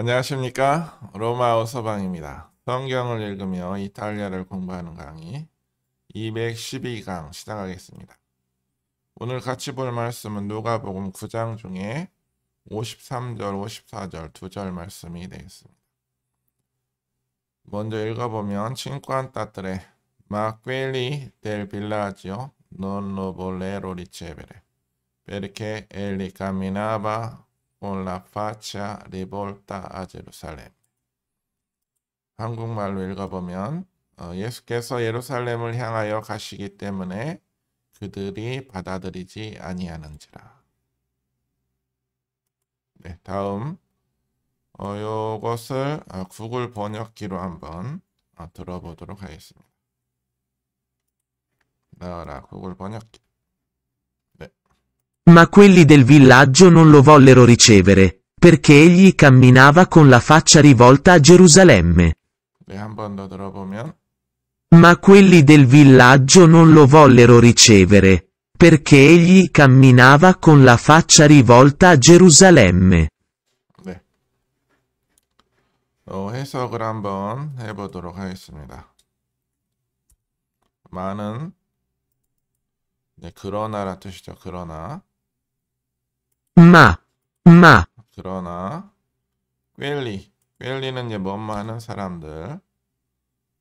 안녕하십니까 로마어 서방입니다 성경을 읽으며 이탈리아를 공부하는 강의 212강 시작하겠습니다 오늘 같이 볼 말씀은 누가복음 9장 중에 53절 54절 두 절 말씀이 되겠습니다 먼저 읽어보면 친구한따들의 마 a 리델 빌라지오 del 레로리 l a g g i o non lo v o con la faccia rivolta a Gerusalem. 한국말로 읽어보면 어, 예수께서 예루살렘을 향하여 가시기 때문에 그들이 받아들이지 아니하는지라. 네, 다음 어, 요것을 어, 구글 번역기로 한번 어, 들어보도록 하겠습니다. 나와라 구글 번역기. Ma quelli del villaggio non lo vollero ricevere, perché egli camminava con la faccia rivolta a Gerusalemme. Ma quelli del villaggio non lo vollero ricevere, perché egli camminava con la faccia rivolta a Gerusalemme. 네. 어, 해석을 한번 해보도록 하겠습니다. 많은 네, 그러나라 뜻이죠. 그러나 마, 마. 그러나 꿰리, 꿰리는 이제 뭐뭐하는 사람들.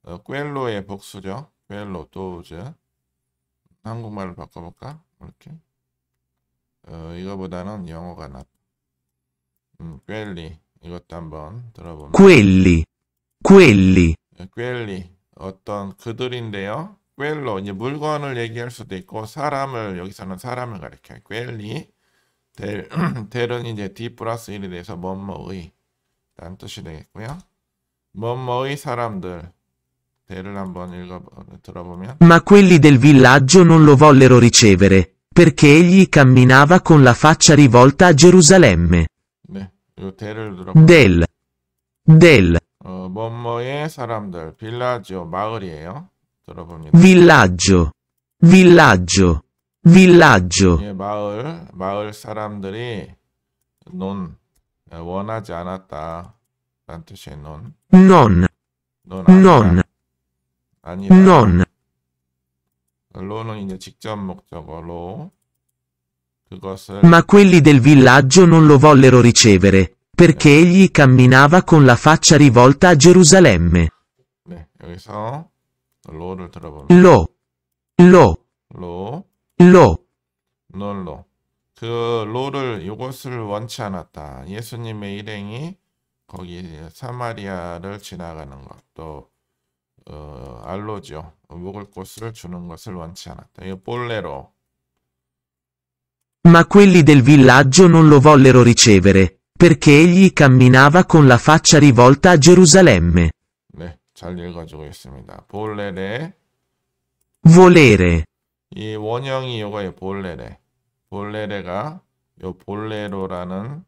어, 꿰로의 복수죠. 꿰로 도즈. 한국말로 바꿔볼까? 이렇게. 어, 이거보다는 영어가 낫. 음, 꿰리. 이것도 한번 들어보니다 꿰리, 꿰리. 꿰리. 예, 어떤 그들인데요. 꿰로 이제 물건을 얘기할 수도 있고 사람을 여기서는 사람을 가리켜요. 꿰리. 델, 델은 이제 D 플러스 1이 돼서 뭐뭐의 라는 뜻이 되겠고요. 뭐뭐의 사람들 델을 한번 읽어 들어보면 Ma quelli del villaggio non lo vollero ricevere perché egli camminava con la faccia rivolta a Gerusalemme. 네, 요 델을 들어보면 델델 어, 뭐뭐의 사람들 빌라지오 마을이에요. 들어봅니다. villaggio villaggio villaggio. 마을, 마을 사람들이 non 원하지 않았다. 라는 뜻이 non. non. non. 아니다. non. 로는 이제 직접 목적어로 그것을 Ma quelli del villaggio non lo vollero ricevere perché egli camminava con la faccia rivolta a Gerusalemme. 네, 여기서 Lo. 들어봅니다. 로. 일로. 널로. 그 로를 이것을 원치 않았다. 예수님의 일행이 거기 사마리아를 지나가는 것도 어, 알로죠. 먹을 곳을 주는 것을 원치 않았다. 이 볼레로. Ma quelli del villaggio non lo vollero ricevere, perché egli camminava con la faccia rivolta a Gerusalemme. 네, 잘 읽어주고 있습니다. 볼레레 volere 이 원형이 요거예 볼레레. 볼레레가 요 볼레로라는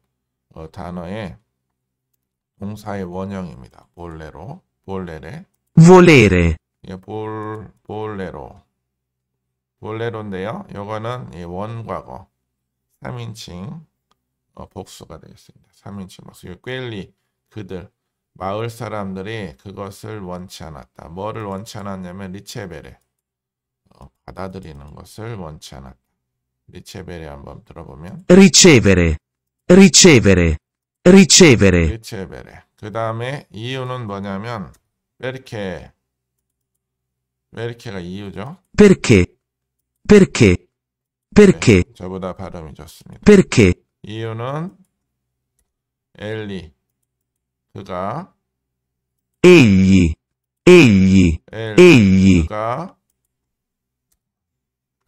어, 단어의 동사의 원형입니다. 볼레로, 볼레레. v o l 예, 볼 볼레로. 볼레로인데요. 요거는 예, 원과거 3인칭 어, 복수가 되겠습니다. 3인칭 복수. 요 꿰리 그들 마을 사람들이 그것을 원치 않았다. 뭐를 원치 않았냐면 리체베레. 어, 받아들이는 것을 원치 않았다. 리체베레 한번 들어보면 ricevere, r i c e 리체베레. 그 다음에 이유는 뭐냐면 베르케 베르케가 이유죠. perché, p e r 저보다 발음이 좋습니다. p e r 이유는 엘리 그가 egli, 엘리, 그가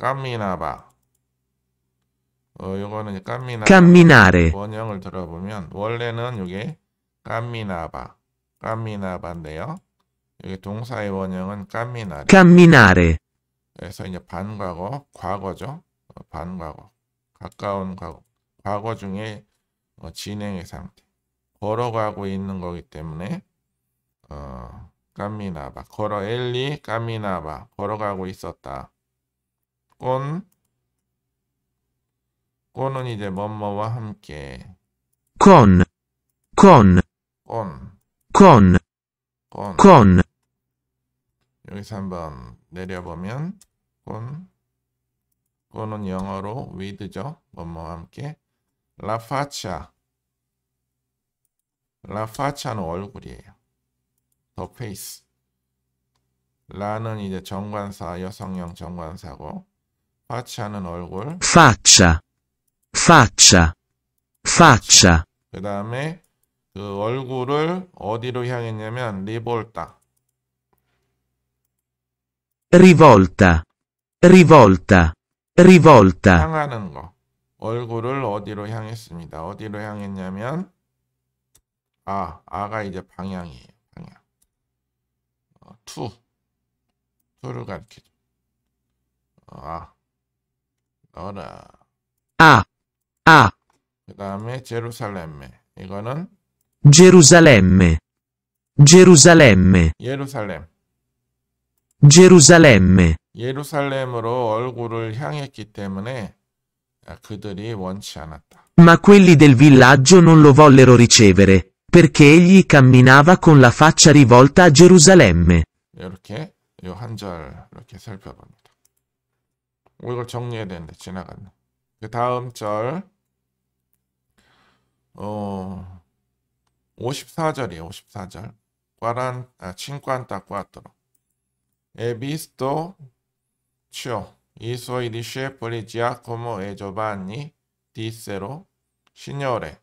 c a m m 어, 요거는 c a m m i n a 원형을 들어보면 원래는 이게 c a m m i n a v 인데요 여기 동사의 원형은 c a m m i n a r 그래서 이제 반과거, 과거죠. 어, 반과거. 가까운 과거. 과거 중에 어, 진행의 상태. 걸어가고 있는 거기 때문에 어, 까미나바 걸어 엘리 까미나바 걸어가고 있었다. 꼰 꼰은 이제 뭐뭐와 함께 con c o 꼰꼰 여기서 한번 내려보면 꼰 꼰은 영어로 with죠 뭐뭐와 함께 la faccia la faccia는 얼굴이에요 the face 라는 이제 정관사 여성형 정관사고 파치하는 얼굴. faccia, faccia, faccia. 그 다음에 그 얼굴을 어디로 향했냐면 리볼타. rivolta, rivolta, rivolta. 향하는 거. 얼굴을 어디로 향했습니다. 어디로 향했냐면 아, 아가 이제 방향이에요. 방향. 어, 투. 투를 가리키죠. 어, 아, 너라. 아, 아. 그 다음에 제루살렘에. 이거는 Gerusalemme. Gerusalemme. 예루살렘. Gerusalemme. 예루살렘으로 얼굴을 향했기 때문에 그들이 원치 않았다. Ma quelli del villaggio non lo vollero ricevere, perché egli camminava con la faccia rivolta a Gerusalemme. 이렇게 요한절 이렇게 살펴봅니다. 이걸 정리해야 되는데 지나갔네. 그 다음 절 어, 54절이에요. 54절. 과란 아, 친구한테 꽈도로. 에비스토 ciò i suoi discepoli Giacomo e Giovanni dissero Signore,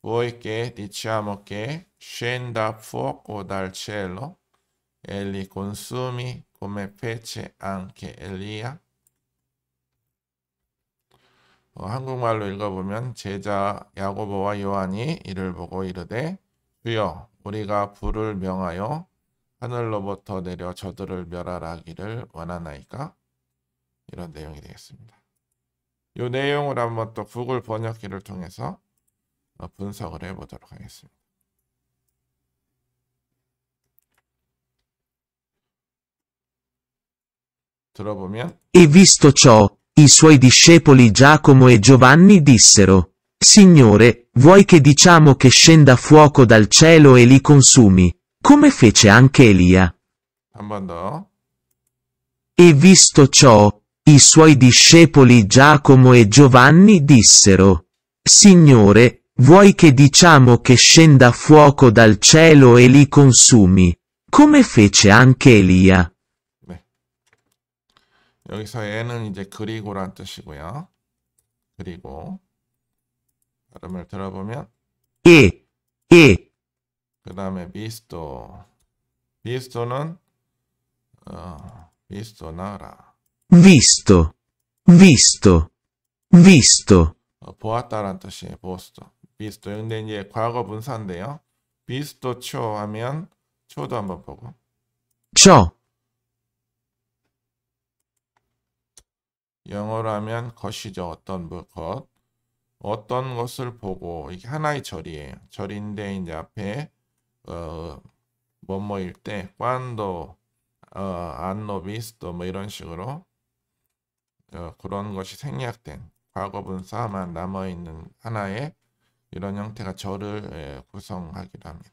vuoi che diciamo che scenda fuoco dal cielo e li consumi come fece anche Elia? 어, 한국말로 읽어보면 제자 야고보와 요한이 이를 보고 이르되 주여 우리가 불을 명하여 하늘로부터 내려 저들을 멸하라기를 원하나이까 이런 내용이 되겠습니다. 이 내용을 한번 또 구글 번역기를 통해서 어, 분석을 해보도록 하겠습니다. 들어보면 E visto ciò, I suoi discepoli Giacomo e Giovanni dissero, Signore, vuoi che diciamo che scenda fuoco dal cielo e li consumi, come fece anche Elia? E visto ciò, i suoi discepoli Giacomo e Giovanni dissero, Signore, vuoi che diciamo che scenda fuoco dal cielo e li consumi, come fece anche Elia? 여기서 얘는 이제 그리고란 뜻이고요. 그리고 발음을 들어보면 이, 이. 그 다음에 비스토 비스토는 어, 비스토 나라 비스토 비스토 비스토 어, 보았다란 뜻이에요. 보스토 비스토 근데 이제 과거 분사인데요. 비스토 초 하면 초도 한번 보고 초 영어라면 것이죠. 어떤 것. 어떤 것을 보고 이게 하나의 절이에요. 절인데 이제 앞에 어 뭐뭐일 때 꽌도 어 안노 비스도 뭐 이런 식으로 어, 그런 것이 생략된 과거 분사만 남아 있는 하나의 이런 형태가 절을 예, 구성하기도 합니다.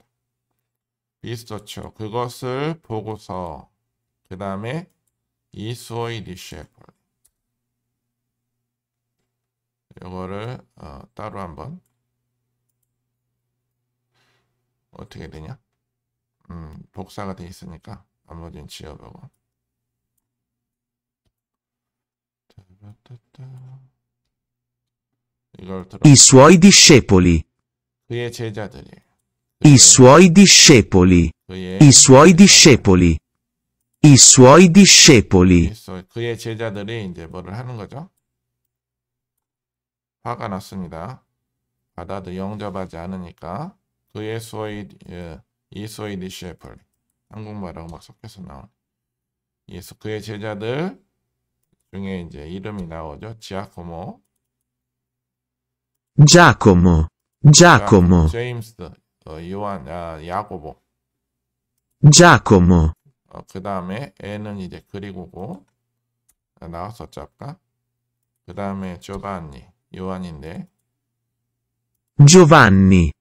비스토초 그것을 보고서 그 다음에 이소이 디쉐폴 요거를 어, 따로 한번 어떻게 되냐? 음, 복사가 돼 있으니까 나머지는 지워보고 이걸 들어. I suoi discepoli. 그의 제자들이. I suoi discepoli. I suoi discepoli. I suoi discepoli. 그의 제자들이 이제 뭐를 하는 거죠? 화가 났습니다. 바다도 영접하지 않으니까 그의 소이 이소이 디셰플 한국말하고 막 섞여서 나온 예수 그의 제자들 중에 이제 이름이 나오죠. 지아코모 자코모 자코모 제임스, 어, 요한, 아, 야고보. 자코모 어, 그 다음에 애는 이제 그리고고 아, 나왔었죠 아까. 그 다음에 조반니. 요한인데 Giovanni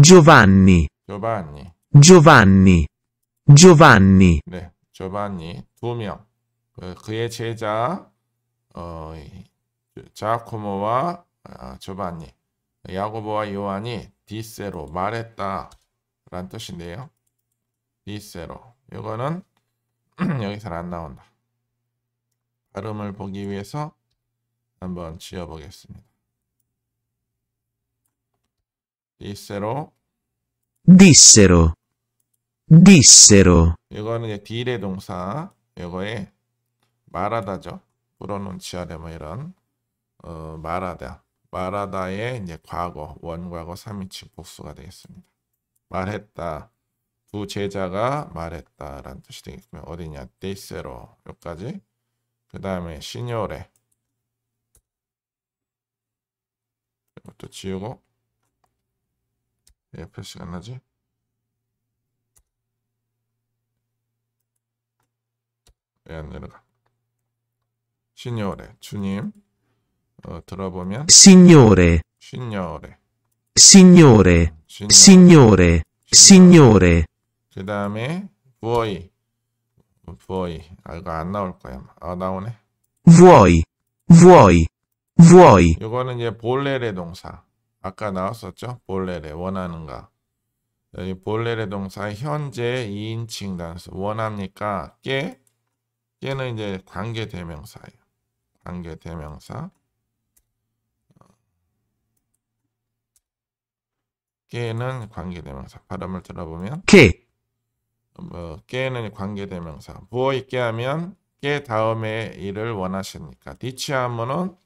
Giovanni 조반니 Giovanni Giovanni 네 조반니 두명 그, 그의 제자 어, 자코모와 아, 조반니 야고보와 요한이 디세로 말했다 라는 뜻인데요 디세로 이거는 여기서안 나온다 발음을 보기 위해서 한번 지어보겠습니다. dissero dissero dissero 이거는 딜의 동사 이거에 말하다죠. 불어는 지하래 뭐 이런 어, 말하다 말하다의 이제 과거 원과거 3인칭 복수가 되겠습니다. 말했다. 두 제자가 말했다라는 뜻이 되겠고요. 어디냐? 데이세로 여기까지. 그 다음에 시뇨레 이것도 지우고 예, 표시가 안 나지? 왜안 내려가? 시니어레 주님 어, 들어보면 signore 시니어레 signore signore signore 그 다음에 vuoi vuoi 아 이거 안 나올 거야 아 나오네 vuoi vuoi vuoi. 이거는 이제 볼레레 동사. 아까 나왔었죠? 볼레레 원하는가. 여기 볼레레 동사의 현재 2인칭 단수 원합니까? 깨. 깨는 이제 단계 대명사예요. 단계 대명사. 깨는 관계 대명사. 발음을 들어보면 깨. 뭐 깨는 관계 대명사. 부어 있게 하면 깨 다음에 일을 원하십니까? 디치하면은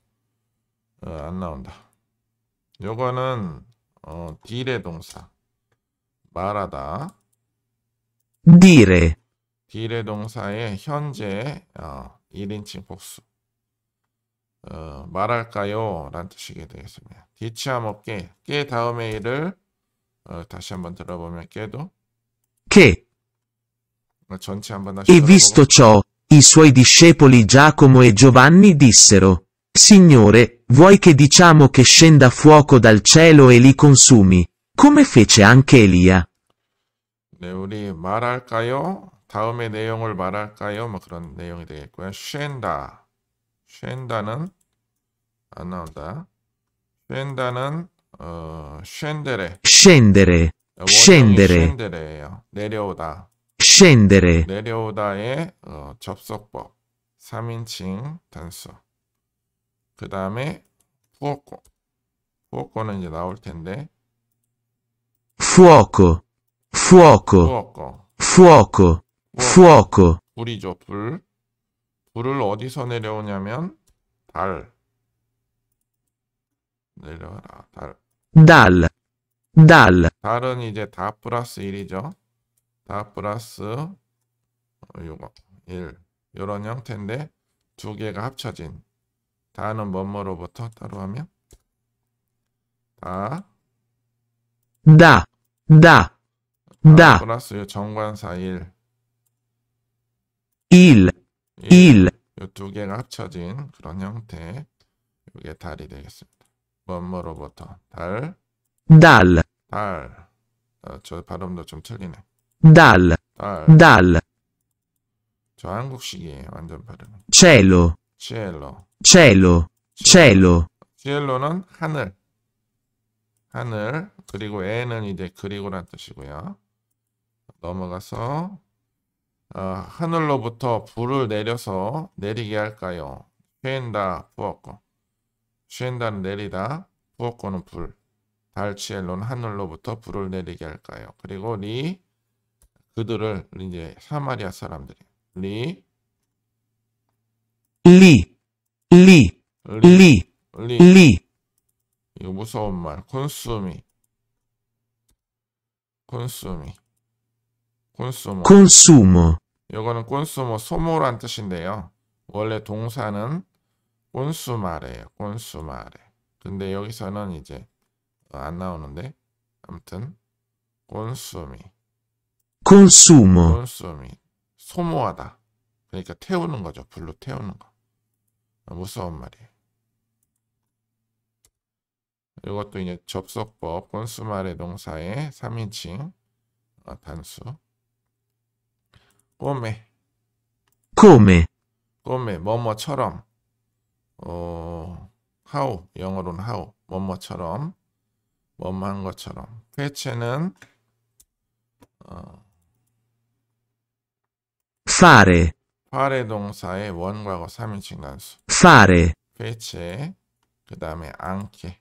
어, 안 나온다. 요거는 어, d i 동사. 말하다. 디레. r e 동사의 현재 어, 1인칭 복수. 어, 말할까요? 라는 뜻이 되겠습니다. 디치함 없게 깨 다음에 일을 어, 다시 한번 들어보면 깨도 c 어, 전체 한번 다시 E visto ciò, i suoi discepoli Giacomo e Giovanni dissero Signore, vuoi che diciamo che scenda fuoco dal cielo e li consumi, come fece anche Elia. 네, 우리 말할까요? 다음의 내용을 말할까요? 뭐 그런 내용이 되겠고요. 쉰다. 쉰다는 안 나온다. 쉰다는 어, 쉰데레. 쉰데레. scendere. scendere예요. 내려오다. scendere. 내려오다의 어, 접속법. 3인칭 단수. 그 다음에 푸어코 푸어코는 이제 나올 텐데 푸어코 푸어코 푸어코 푸어코 불이죠 불 불을 어디서 내려오냐면 달 내려와라 달 달. 달. 달은 이제 다 플러스 1이죠. 다 플러스 어, 요거 1. 요런 형태인데 두 개가 합쳐진 다는 뭐뭐로부터 따로 하면 다, 다, 다, 다. 플러스 정관사 일, 일, 일. 이두 개가 합쳐진 그런 형태. 이게 달이 되겠습니다. 뭐뭐로부터 달, 달, 달. 아, 저 발음도 좀 틀리네. 달, 달, 달. 저 한국식이에요. 완전 발음. c i e cielo. cielo. cielo. cielo는 하늘. 하늘. 그리고 에는 이제 그리고란 뜻이고요. 넘어가서 어, 하늘로부터 불을 내려서 내리게 할까요? 쉐인다 부었고 쉐인다는 내리다 부었고는 불달치엘론 하늘로부터 불을 내리게 할까요? 그리고 리 그들을 이제 사마리아 사람들이 리 리, 리, 리, 리. 리. 이거 무서운 말. 콘수미. 콘수미. 콘수모. 콘수모. 이거는 콘수모 소모란 뜻인데요. 원래 동사는 콘수마레예요. 콘수마레. 근데 여기서는 이제 안 나오는데 아무튼 콘수미. 콘수모. 콘수미. 소모하다. 그러니까 태우는 거죠. 불로 태우는 거. 아, 무서운 말이에요. 이것도 이제 접속법 꼰수말의 동사의 3인칭 아, 단수 꼬메 꼬메 꼬메 뭐뭐처럼 어 how 영어로는 how 뭐뭐처럼 뭐뭐한 것처럼 쾌체는 어, fare 파레 동사의 원과거 3인칭 단수. f 레 r 체그 다음에 앙케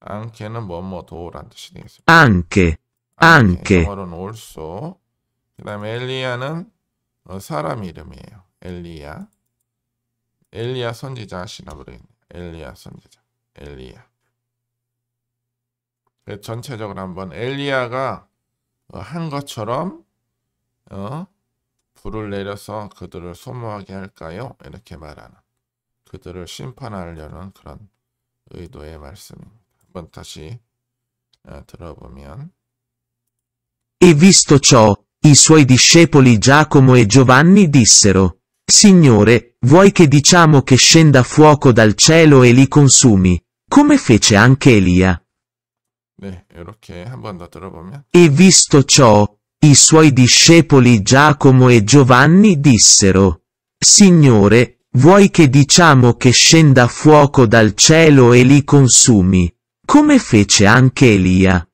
앙케는 뭐뭐 도란 우 뜻이 되겠습니다. 앙케 c h 영어로는 a l 그 다음에 엘리야는 어, 사람 이름이에요. 엘리야. 엘리야 선지자 하시나 모르겠네. 엘리야 선지자. 엘리야. 전체적으로 한번 엘리야가 어, 한 것처럼 어? 불을 내려서 그들을 소모하게 할까요? 이렇게 말하는 그들을 심판하려는 그런 의도의 말씀입니다. 한번 다시 들어보면 E visto ciò, i suoi discepoli Giacomo e Giovanni dissero Signore, vuoi che diciamo che scenda fuoco dal cielo e li consumi, come fece anche Elia? 네, 이렇게 한 번 더 들어보면 E visto ciò, I suoi discepoli Giacomo e Giovanni dissero, Signore, vuoi che diciamo che scenda fuoco dal cielo e li consumi, come fece anche Elia.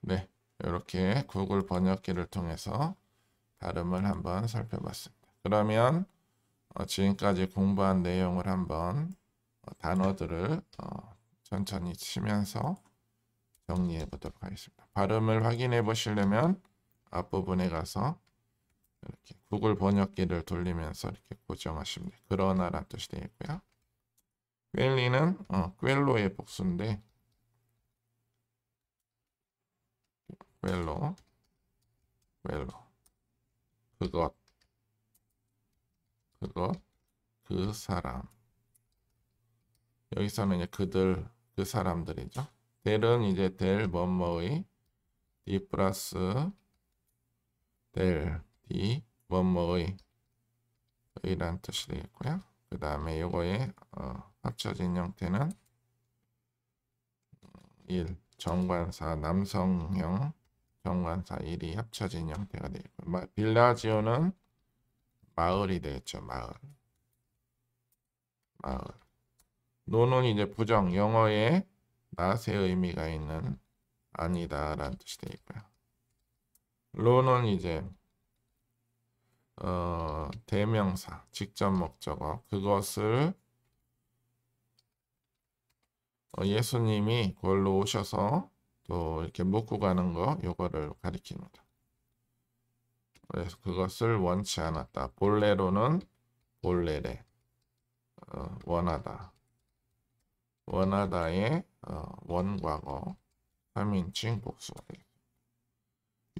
네, 이렇게 구글 번역기를 통해서 발음을 한번 살펴봤습니다. 그러면 어, 지금까지 공부한 내용을 한번 어, 단어들을 어, 천천히 치면서 정리해 보도록 하겠습니다. 발음을 확인해 보시려면 앞부분에 가서 이렇게 구글 번역기를 돌리면서 이렇게 고정하시면 돼요. 그러나란 뜻이 되겠고요. 꿰리는 꿰로의 어, 복수인데 꿰로 꿰로 그것 그것 그 사람 여기서는 이제 그들 그 사람들이죠. 델은 이제 델 뭐뭐의 디 플러스 될 D 뭐뭐의 의란 뜻이 되겠고요. 그 다음에 요거의 어, 합쳐진 형태는 1. 정관사 남성형 정관사 1이 합쳐진 형태가 되고 빌라지오는 마을이 되겠죠. 마을. 마을. 노는 이제 부정 영어에 낫의 의미가 있는 아니다라는 뜻이 되겠고요. 로는 이제 어, 대명사, 직접 목적어 그것을 어, 예수님이 그걸로 오셔서 또 이렇게 묻고 가는 거 요거를 가리킵니다. 그래서 그것을 원치 않았다. 본래로는 본래래 어, 원하다. 원하다의 어, 원과거 3인칭 복수가 되겠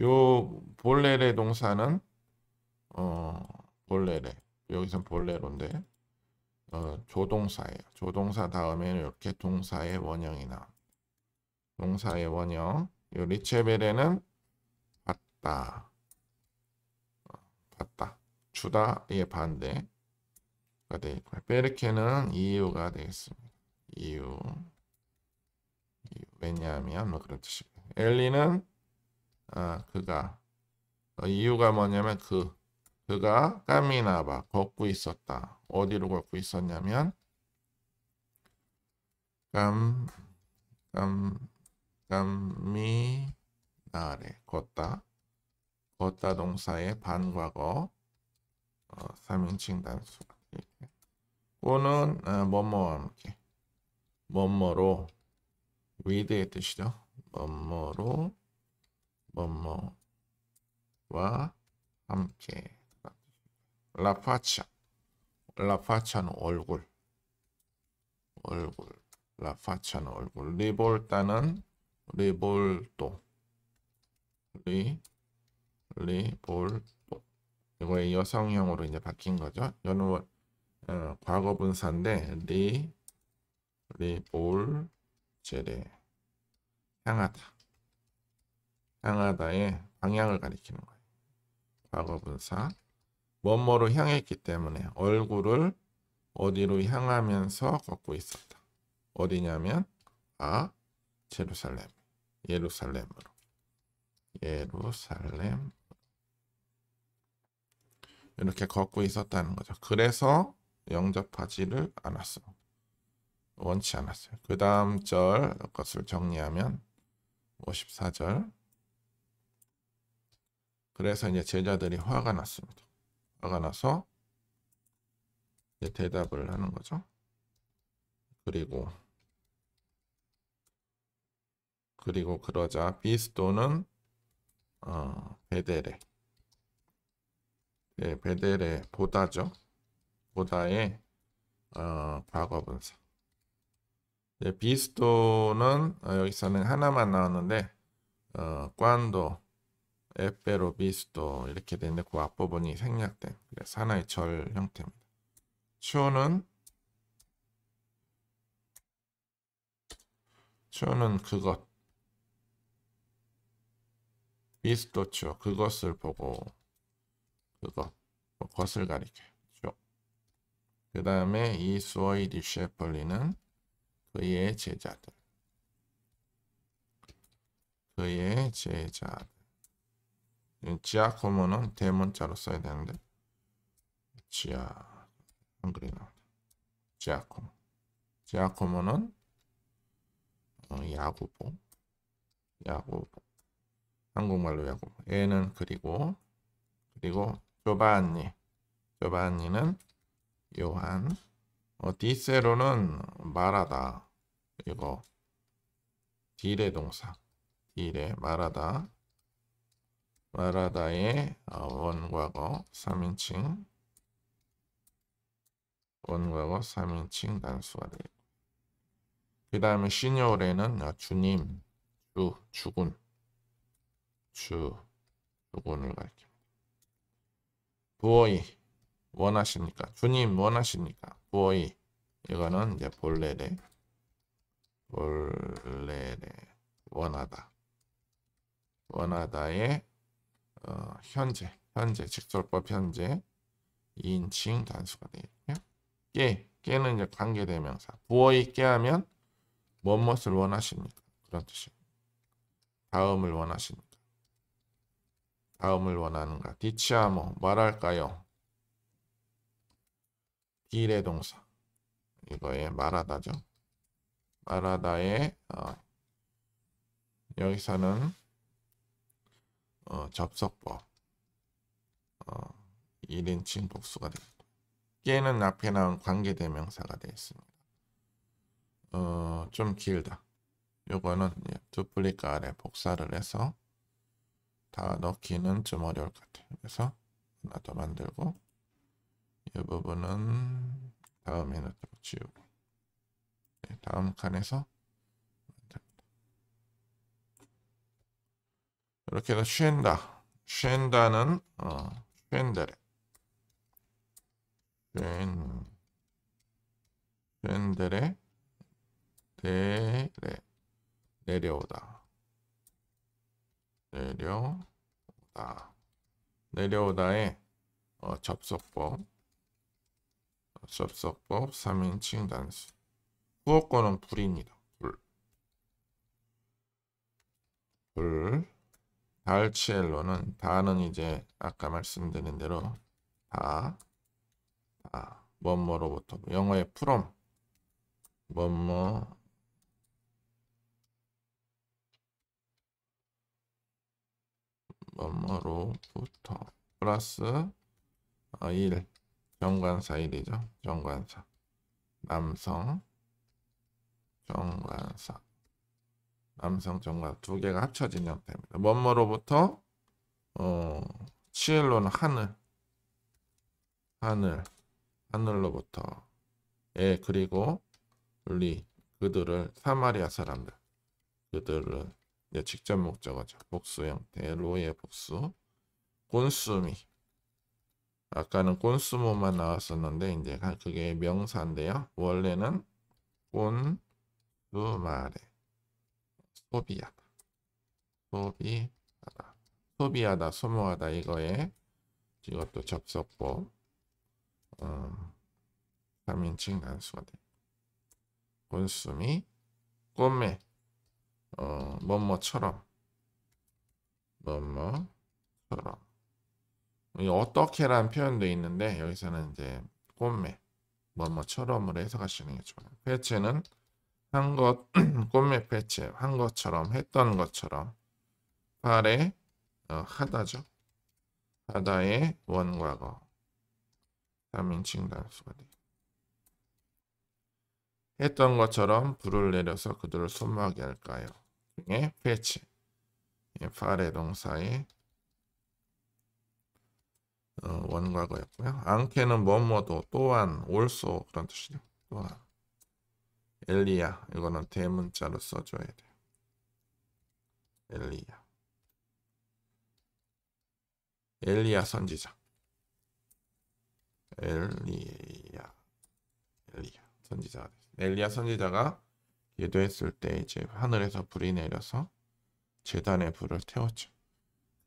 요 볼레레 동사는 어 볼레레 여기선 볼레로인데 어, 조동사예요. 조동사 다음에는 이렇게 동사의 원형이 나. 동사의 원형. 요 리체베레는 봤다. 봤다. 주다의 반대가 되겠고요. 베르케는 이유가 되겠습니다. 이유. 이유. 왜냐하면 뭐 그런 뜻이에요 엘리는 아, 그가 어, 이유가 뭐냐면 그 그가 까미나바 걷고 있었다. 어디로 걷고 있었냐면 깜, 깜, 깜미나레 걷다. 걷다 동사의 반과거 어, 3인칭 단수 또는 어, 뭐뭐와 함께 뭐뭐로 위드의 뜻이죠. 뭐뭐로 뭐뭐와 함께 라파차 라파차는 얼굴 얼굴 라파차는 얼굴 리볼타는 리볼도 리 리볼도 이거의 여성형으로 이제 바뀐 거죠. 여는 어, 과거 분사인데 리 리볼 제레 향하다 향하다의 방향을 가리키는 거예요. 과거 분사 뭐뭐로 향했기 때문에 얼굴을 어디로 향하면서 걷고 있었다. 어디냐면 아 제루살렘 예루살렘으로 예루살렘 이렇게 걷고 있었다는 거죠. 그래서 영접하지를 않았어. 원치 않았어요. 그 다음 절 것을 정리하면 54절 그래서 이제 제자들이 화가 났습니다. 화가 나서 대답을 하는 거죠. 그리고 그리고 그러자 비스도는 어, 베데레 네, 베데레 보다죠. 보다의 어, 과거 분사 네, 예, 비스도는 어, 여기서는 하나만 나왔는데 어, 관도 에페로 비스도 이렇게 되는데 그 앞부분이 생략된 산하의절 형태입니다. 추어는 추어는 그것 비스도 추어 그것을 보고 그것 뭐 것을 가리켜요. 그 다음에 이 수어의 디셰폴리는 그의 제자들 그의 제자들 지하코모는 대문자로 써야 되는데 지하 한글이 나온다. 지하코모지하코모는야구부야구부 한국말로 야구부 애는 그리고 그리고 조바니. 조바니는 요한. 어, 디세로는 말하다. 이거 디레 동사. 디레 말하다. 라라다의 원과거 3인칭 원과거 3인칭 단수가 되고 그 다음에 시니어레는 아, 주님, 주, 주군 주, 주군을 가리킵니다. 부어이 원하십니까? 주님 원하십니까? 부어이 이거는 이제 본래래 본래래 원하다 원하다의 어, 현재 현재 직설법 현재 2인칭 단수가 되겠네요. 깨 깨는 이제 관계 대명사. 부어 있게 하면 무엇을 원하십니까? 그런 뜻이에요. 다음을 원하십니까? 다음을 원하는가? 디치아모 말할까요? 딜의 동사 이거에 말하다죠. 말하다에 어, 여기서는 어, 접속법 어, 1인칭 복수가 됩니다. 깨는 앞에 나온 관계대명사가 되어 있습니다. 어, 좀 길다. 요거는 두플리 아래 복사를 해서 다 넣기는 좀 어려울 것 같아요. 그래서 하나 더 만들고 이 부분은 다음에 넣도록 지우고 네, 다음 칸에서 이렇게 해서 쉰다. 쉰다는 어, 쉰다래. 쉰 쉰다래 내래 내려오다. 내려오다. 내려오다의 어, 접속법 접속법 3인칭 단수 수어권은 불입니다. 불. 불. 달치엘로는 다는 이제 아까 말씀드린 대로 다, 다, 뭐뭐로부터 영어의 from, 뭐뭐 뭐뭐로부터 플러스 어, 1 정관사 1이죠. 정관사 남성 정관사 남성 정과 두 개가 합쳐진 형태입니다. 뭐뭐로부터 어, 치엘로는 하늘, 하늘, 하늘로부터 예 그리고 리 그들을 사마리아 사람들 그들을 이제 직접 목적어죠. 복수 형태 로의 복수 곤수미 아까는 곤수모만 나왔었는데 이제 그게 명사인데요. 원래는 곤수마레 소비하다. 소비하다. 소비하다, 소모하다 이거에 이것도 접속법 어, 3인칭 단수가 돼. 곤수미 꼬매 어, 뭐뭐처럼 뭐뭐처럼 어떻게라는 표현도 있는데 여기서는 이제 꼬매 뭐뭐처럼으로 해석하시는 게 좋아요. 회체는 한 것, 꿈의 패치 한 것처럼 했던 것처럼 발에 어, 하다죠. 하다의 원과거 3인칭 단수가 돼. 했던 것처럼 불을 내려서 그들을 숨막게 할까요? 중에 패치 예, 발의 동사의 어, 원과거였고요. 안케는 뭐뭐도 또한 올소 그런 뜻이죠. 또한 엘리야 이거는 대문자로 써줘야 돼요. 엘리야 엘리야 선지자 엘리야 엘리야 선지자 엘리야 선지자가 기도했을 때 이제 하늘에서 불이 내려서 재단에 불을 태웠죠.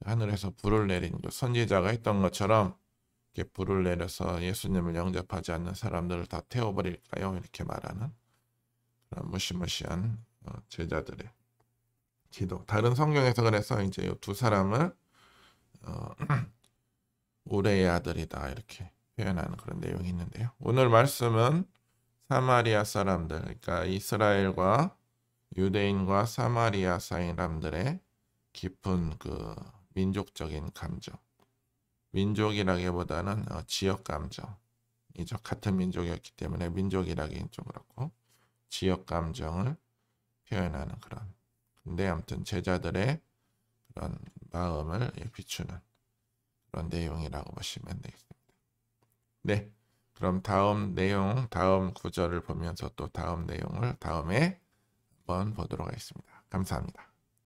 하늘에서 불을 내린 거 선지자가 했던 것처럼 이렇게 불을 내려서 예수님을 영접하지 않는 사람들을 다 태워버릴까요? 이렇게 말하는 어, 무시무시한 어, 제자들의 기도. 다른 성경에서 그래서 이제 두 사람을 어, 우레의 아들이다 이렇게 표현하는 그런 내용이 있는데요. 오늘 말씀은 사마리아 사람들, 그러니까 이스라엘과 유대인과 사마리아 사람들의 깊은 그 민족적인 감정, 민족이라기보다는 어, 지역 감정이죠. 같은 민족이었기 때문에 민족이라기엔 좀 그렇고 지역 감정을 표현하는 그런 근데 아무튼 제자들의 그런 마음을 예, 비추는 그런 내용이라고 보시면 되겠습니다. 네. 그럼 다음 내용, 다음 구절을 보면서 또 다음 내용을 다음에 한번 보도록 하겠습니다. 감사합니다.